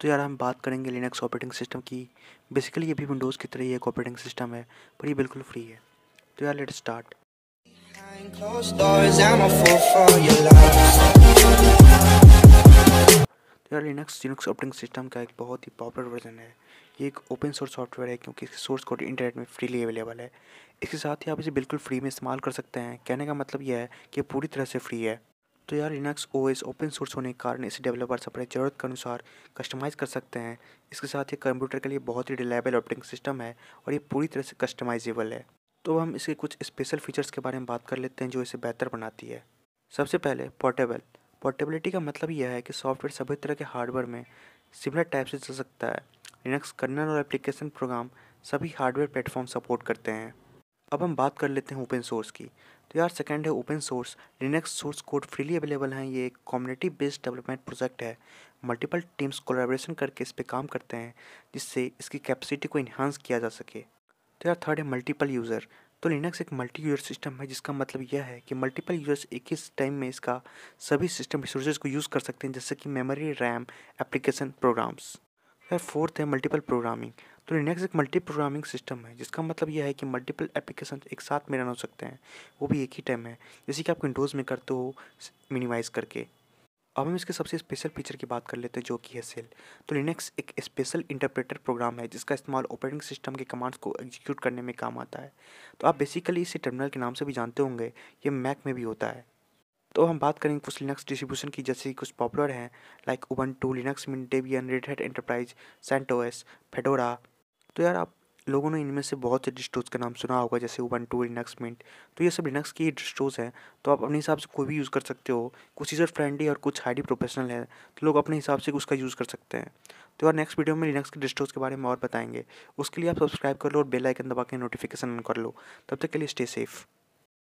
तो यार हम बात करेंगे लिनक्स ऑपरेटिंग सिस्टम की बेसिकली ये भी विंडोज़ की तरह ही एक ऑपरेटिंग सिस्टम है पर ये बिल्कुल फ्री है तो यार लेट स्टार्ट तो यार लिनक्स लिनक्स ऑपरेटिंग सिस्टम का एक बहुत ही पॉपुलर वर्जन है ये एक ओपन सोर्स सॉफ्टवेयर है क्योंकि इसके सोर्स कोड इंटरनेट में फ्रीली अवेलेबल है इसके साथ ही आप इसे बिल्कुल फ्री में इस्तेमाल कर सकते हैं कहने का मतलब यह है कि पूरी तरह से फ्री है तो यार लिनक्स एस ओपन सोर्स होने के कारण इसे डेवलपर्स अपने ज़रूरत के अनुसार कस्टमाइज़ कर सकते हैं इसके साथ ये कंप्यूटर के लिए बहुत ही रिलायबल ऑपरेटिंग सिस्टम है और ये पूरी तरह से कस्टमाइजेबल है तो हम इसके कुछ स्पेशल फीचर्स के बारे में बात कर लेते हैं जो इसे बेहतर बनाती है सबसे पहले पोर्टेबल पोर्टेबिलिटी का मतलब यह है कि सॉफ्टवेयर सभी तरह के हार्डवेयर में सिमिलर टाइप से चल सकता है लिनक्स कर्नल और एप्लीकेशन प्रोग्राम सभी हार्डवेयर प्लेटफॉर्म सपोर्ट करते हैं अब हम बात कर लेते हैं ओपन सोर्स की तो यार सेकंड है open source Linux source code freely available हैं ये एक कम्युनिटी बेस्ड डेवलपमेंट प्रोजेक्ट है मल्टीपल टीम्स कोलेब्रेशन करके इस पर काम करते हैं जिससे इसकी कैपेसिटी को इन्हांस किया जा सके तो यार थर्ड है मल्टीपल यूज़र तो लिनक्स एक मल्टी यूजर सिस्टम है जिसका मतलब यह है कि मल्टीपल यूजर्स एक ही टाइम में इसका सभी सिस्टम रिसोर्सेज को यूज़ कर सकते हैं जैसे कि मेमोरी रैम एप्लीकेशन प्रोग्राम्स फिर फोर्थ है मल्टीपल प्रोग्रामिंग तो लिनक्स एक मल्टी प्रोग्रामिंग सिस्टम है जिसका मतलब यह है कि मल्टीपल एप्लीकेशन एक साथ में रन हो सकते हैं वो भी एक ही टाइम है जैसे कि आप विंडोज़ में करते हो मिनिमाइज़ करके अब हम इसके सबसे स्पेशल फीचर की बात कर लेते हैं जो कि है सेल तो लिनक्स एक स्पेशल इंटरप्रेटर प्रोग्राम है जिसका इस्तेमाल ऑपरेटिंग सिस्टम के कमांड्स को एग्जीक्यूट करने में काम आता है तो आप बेसिकली इसे टर्मिनल के नाम से भी जानते होंगे ये मैक में भी होता है तो हम बात करेंगे कुछ लिनक्स डिस्ट्रीब्यूशन की जैसे कुछ पॉपुलर हैं like Ubuntu Linux Mint Debian Red Hat Enterprise CentOS Fedora तो यार आप लोगों ने इनमें से बहुत से डिस्टोज का नाम सुना होगा जैसे वन टू लिनक्स मिंट तो ये सब लिनक्स की डिस्टोज हैं तो आप अपने हिसाब से कोई भी यूज़ कर सकते हो कुछ यूज़र फ्रेंडली और कुछ हाईली प्रोफेशनल है तो लोग अपने हिसाब से उसका यूज़ कर सकते हैं तो यार नेक्स्ट वीडियो में लिनक्स के डिस्टोज के बारे में और बताएंगे उसके लिए आप सब्सक्राइब कर लो और बेल आइकन दबा के नोटिफिकेशन ऑन कर लो तब तक के लिए स्टे सेफ़